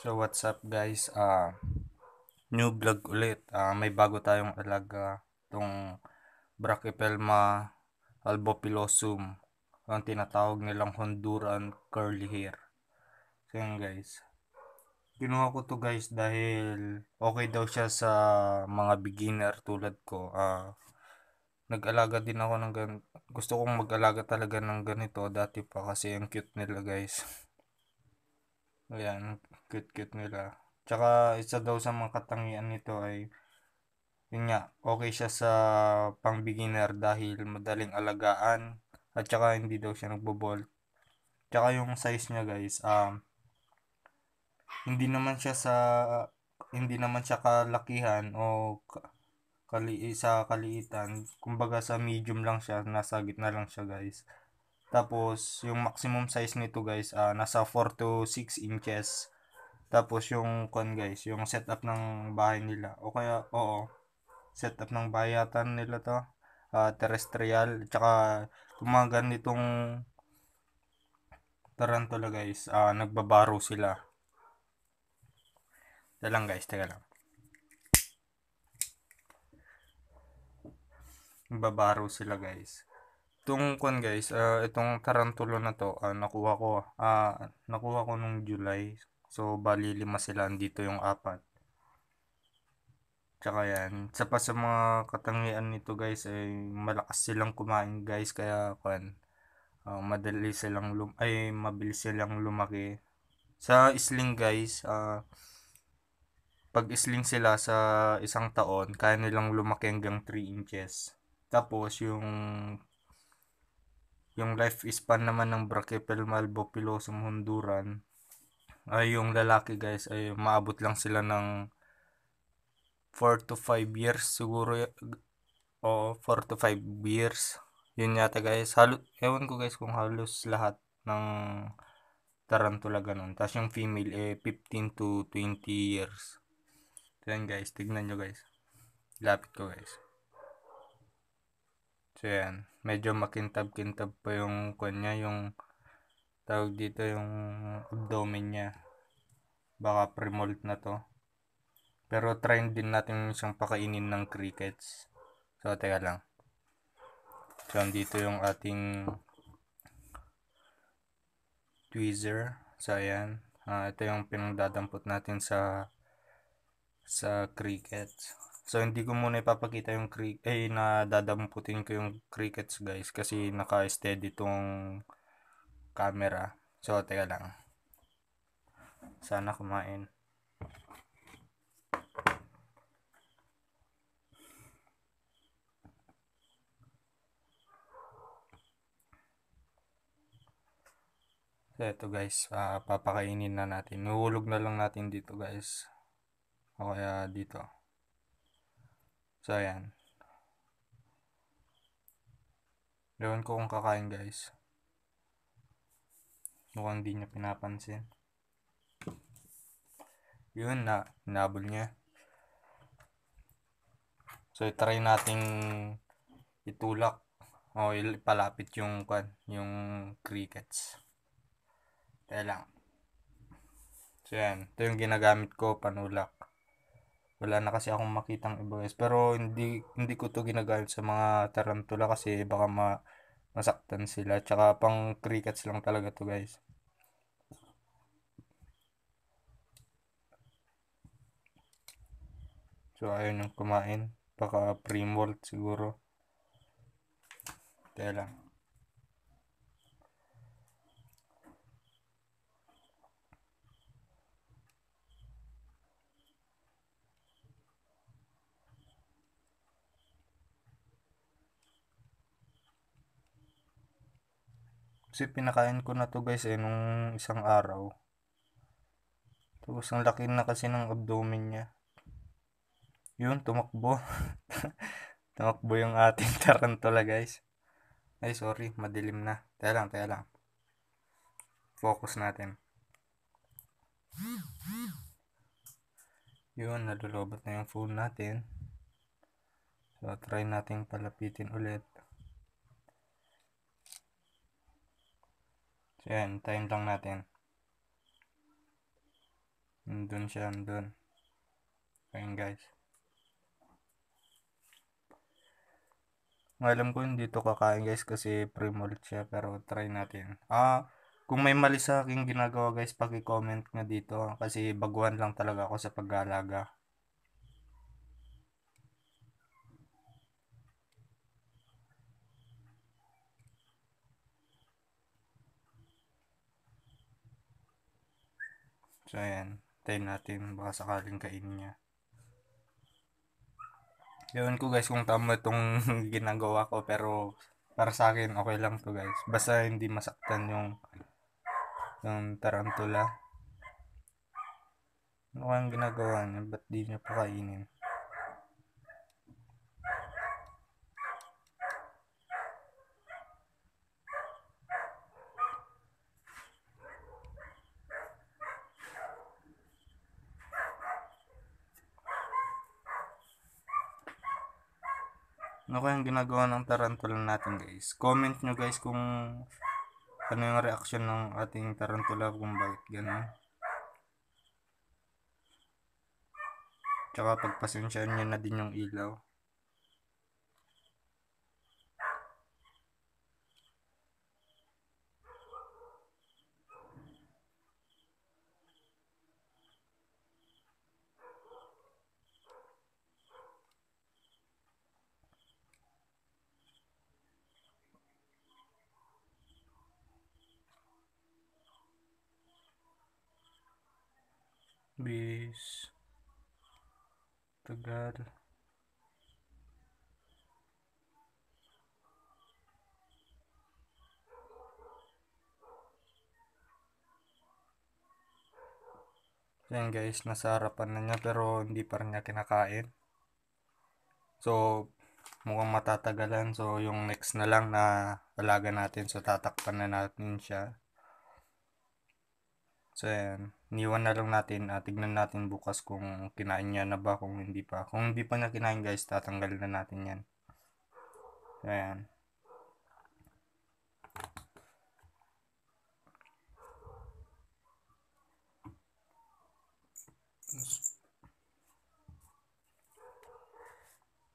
So what's up guys? Uh, new vlog ulit. Uh, may bago tayong alaga. tong Brachypelma albopilosum. Ang tinatawag nilang Honduran curly hair. So yun guys. Kinuha ko to guys dahil okay daw siya sa mga beginner tulad ko. Uh, nag-alaga din ako ng gan gusto kong mag-alaga talaga ng ganito dati pa kasi ang cute nila guys. Ayan, cute-cute nila. Tsaka isa daw sa mga katangian nito ay yun nga, okay siya sa pang beginner dahil madaling alagaan at saka hindi daw siya nagbo-bolt. Tsaka yung size niya guys, um, hindi naman siya sa hindi naman siya kalakihan o kali sa kaliitan. Kumbaga sa medium lang siya, nasa gitna lang siya guys. Tapos yung maximum size nito guys, uh, nasa 4 to 6 inches tapos yung kon guys, yung setup ng bahay nila. O kaya, oo, setup ng bahay yata nila to. Uh, terrestrial, tsaka tumagan nitong tarantula guys. Uh, nagbabaro sila. Teka lang guys, teka lang. Nagbabaro sila guys itong kon guys, uh, itong tarantula na to, uh, nakuha ko, uh, nakuha ko nung July So, bali lima sila. Andito yung apat. Tsaka yan. Sa pa sa mga katangian nito guys ay malakas silang kumain guys kaya kan uh, ah, madali silang lum ay mabilis silang lumaki. Sa isling guys, uh, pag isling sila sa isang taon, kaya nilang lumaki hanggang 3 inches. Tapos yung yung life span naman ng Brachypelma albopilosum honduran ay yung lalaki guys ay maabot lang sila ng 4 to 5 years siguro o 4 to 5 years yun yata guys halos ewan ko guys kung halos lahat ng tarantula ganun tapos yung female eh 15 to 20 years yan guys tignan nyo guys lapit ko guys so yan medyo makintab kintab pa yung kanya yung tawag dito yung abdomen niya baka premolt na to pero try din natin siyang pakainin ng crickets so teka lang so dito yung ating tweezer so ayan uh, ito yung pinagdadampot natin sa sa crickets so hindi ko muna ipapakita yung cricket eh nadadamputin ko yung crickets guys kasi naka steady tong camera. So, teka lang. Sana kumain. So, ito guys. Uh, papakainin na natin. Nuhulog na lang natin dito guys. O kaya dito. So, ayan. Ewan ko kung kakain guys. Mukhang hindi niya pinapansin. Yun na, hinabol niya. So, try nating itulak o ipalapit yung kwan, yung crickets. Kaya lang. So, yan. Ito yung ginagamit ko, panulak. Wala na kasi akong makitang iba guys. Pero, hindi, hindi ko to ginagamit sa mga tarantula kasi baka ma masaktan sila. Tsaka pang crickets lang talaga to guys. So, ayun yung kumain. Baka pre siguro. Kaya lang. Kasi pinakain ko na to guys eh nung isang araw. Tapos ang laki na kasi ng abdomen niya. Yun, tumakbo. tumakbo yung ating tarantula guys. Ay sorry, madilim na. Taya lang, taya lang. Focus natin. Yun, nalulobot na yung phone natin. So, try nating palapitin ulit. So, yan. Time lang natin. Nandun siya. Nandun. Ayan, guys. Alam ko hindi to kakain guys kasi pre-mold siya pero try natin. Ah, kung may mali sa aking ginagawa guys, paki-comment nga dito kasi baguhan lang talaga ako sa pag-aalaga. So, ayan. Time natin baka sakaling kainin niya. Ewan ko guys kung tama itong ginagawa ko pero para sa akin okay lang to guys. Basta hindi masaktan yung yung tarantula. Ano kayang ginagawa niya? Ba't di niya pa kainin? Ano kaya kayang ginagawa ng tarantula natin guys? Comment nyo guys kung ano yung reaction ng ating tarantula kung bakit gano'n. Tsaka pagpasensyaan nyo na din yung ilaw. bis tegar yan guys, nasa harapan na niya pero hindi pa rin niya kinakain. So, mukhang matatagalan. So, yung next na lang na alaga natin. So, tatakpan na natin siya. So, ayan. Niwan na lang natin, uh, tignan natin bukas kung kinain niya na ba, kung hindi pa. Kung hindi pa niya kinain guys, tatanggalin na natin yan. Ayan.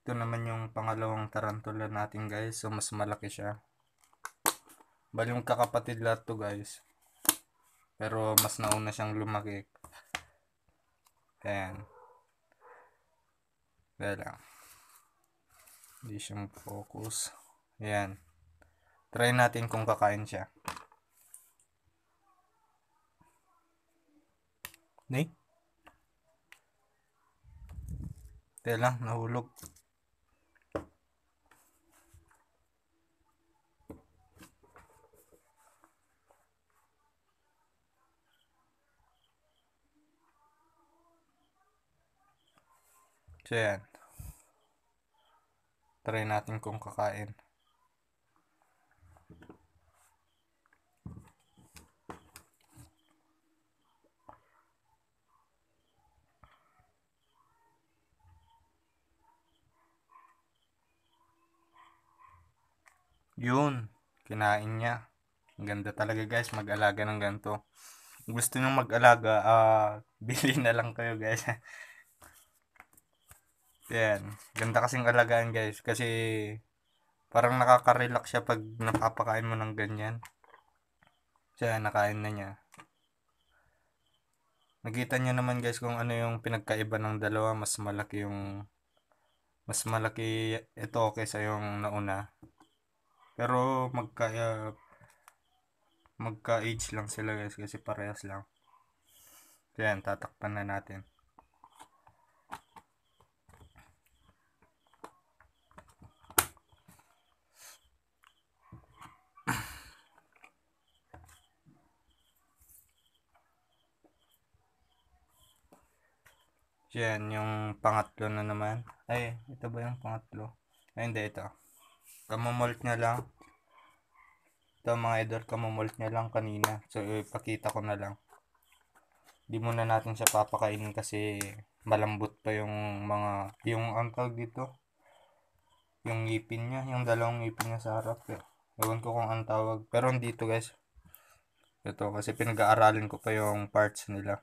Ito naman yung pangalawang tarantula natin guys. So mas malaki siya. Bali yung kakapatid lahat to guys. Pero mas nauna siyang lumaki. Ayan. Dahil lang. Hindi siya focus Ayan. Try natin kung kakain siya. Nay? Dahil lang, nahulog. So, yan. Try natin kung kakain. Yun, kinain niya. Ang ganda talaga guys, mag-alaga ng ganito. Gusto nyo mag-alaga, ah, uh, bili na lang kayo guys. Yan. Ganda kasing alagaan guys. Kasi parang nakaka-relax siya pag napapakain mo ng ganyan. Siya, nakain na niya. Nakita niyo naman guys kung ano yung pinagkaiba ng dalawa. Mas malaki yung... Mas malaki ito kaysa yung nauna. Pero magka... Uh, magka-age lang sila guys kasi parehas lang. Yan, tatakpan na natin. Yan, yung pangatlo na naman. Ay, ito ba yung pangatlo? Ay, hindi, ito. Kamomolt niya lang. Ito mga idol, kamomolt niya lang kanina. So, ipakita ko na lang. Hindi muna natin siya papakainin kasi malambot pa yung mga, yung ang dito. Yung ngipin niya, yung dalawang ngipin niya sa harap. Eh. Ewan ko kung ang tawag. Pero andito guys. Ito kasi pinag aaralin ko pa yung parts nila.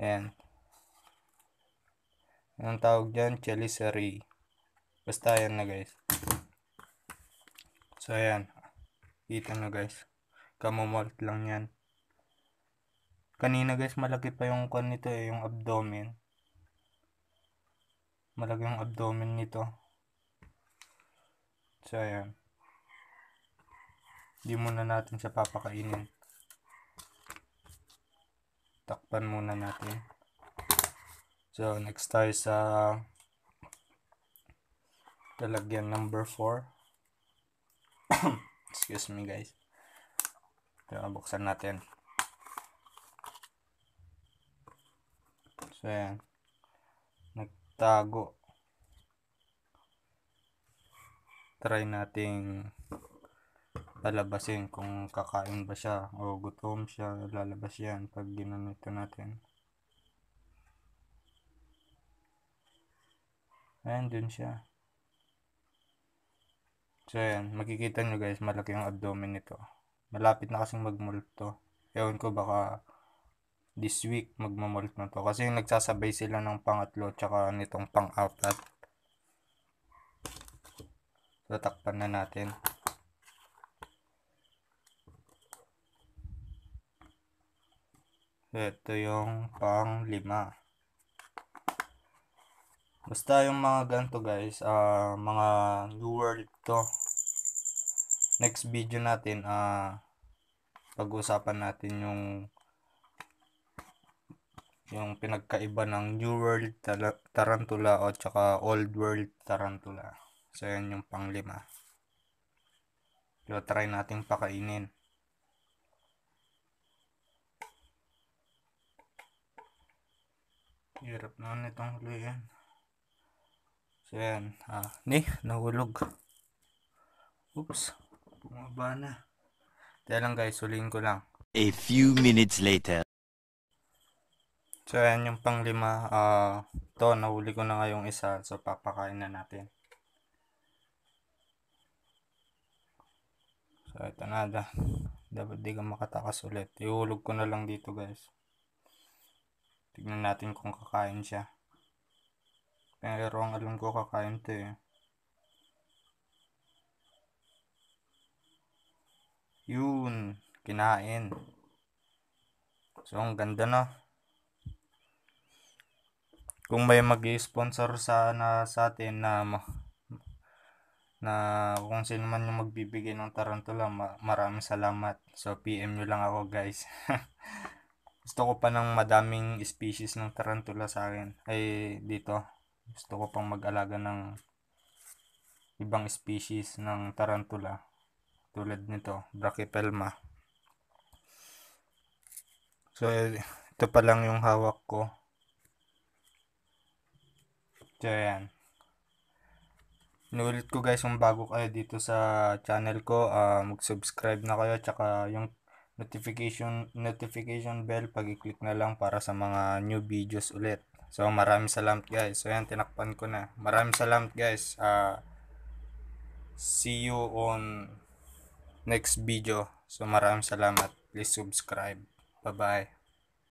Ayan. Anong tawag dyan? Chelisary. Basta yan na guys. So ayan. Kita na guys. Kamumalt lang yan. Kanina guys malaki pa yung kon nito eh. Yung abdomen. Malaki yung abdomen nito. So ayan. Hindi muna natin siya papakainin. Takpan muna natin. So, next tayo sa talagyan number 4. Excuse me guys. Ito, buksan natin. So, ayan. Nagtago. Try nating palabasin kung kakain ba siya o gutom siya lalabas yan pag ginanito natin Ayan, dun siya. So, ayan. Makikita nyo guys, malaki yung abdomen nito. Malapit na kasing magmulto. Ewan ko, baka this week magmamult na to. Kasi yung nagsasabay sila ng pangatlo tsaka nitong pang-outat. Tatakpan na natin. So, ito yung pang-lima. Basta yung mga ganito guys, uh, mga new world to. Next video natin, uh, pag-usapan natin yung yung pinagkaiba ng new world tarantula o tsaka old world tarantula. So yan yung panglima. Yo, try nating pakainin. Hirap naman itong huluyan. So, yan. Ah, ni, nahulog. Oops. Bumaba na. Kaya lang guys, ulihin ko lang. A few minutes later. So, yan yung panglima. Ah, to, nahuli ko na ngayong isa. So, papakain na natin. So, ito na. Da. Dapat di ka makatakas ulit. Ihulog ko na lang dito guys. Tignan natin kung kakain siya. Pero ang alam ko kakain to eh. Yun, kinain. So, ang ganda no. Kung may mag-sponsor sana sa atin na na kung sino man yung magbibigay ng tarantula, ma- maraming salamat. So, PM nyo lang ako guys. Gusto ko pa ng madaming species ng tarantula sa akin. Ay, dito. Gusto ko pang mag-alaga ng ibang species ng tarantula tulad nito, Brachypelma. So, ito pa lang yung hawak ko. So, ayan. Inuulit ko guys, kung bago kayo dito sa channel ko, uh, mag-subscribe na kayo, tsaka yung notification notification bell pag-click i na lang para sa mga new videos ulit. So, maraming salamat guys. So, yan, tinakpan ko na. Maraming salamat guys. Uh, see you on next video. So, maraming salamat. Please subscribe. Bye-bye.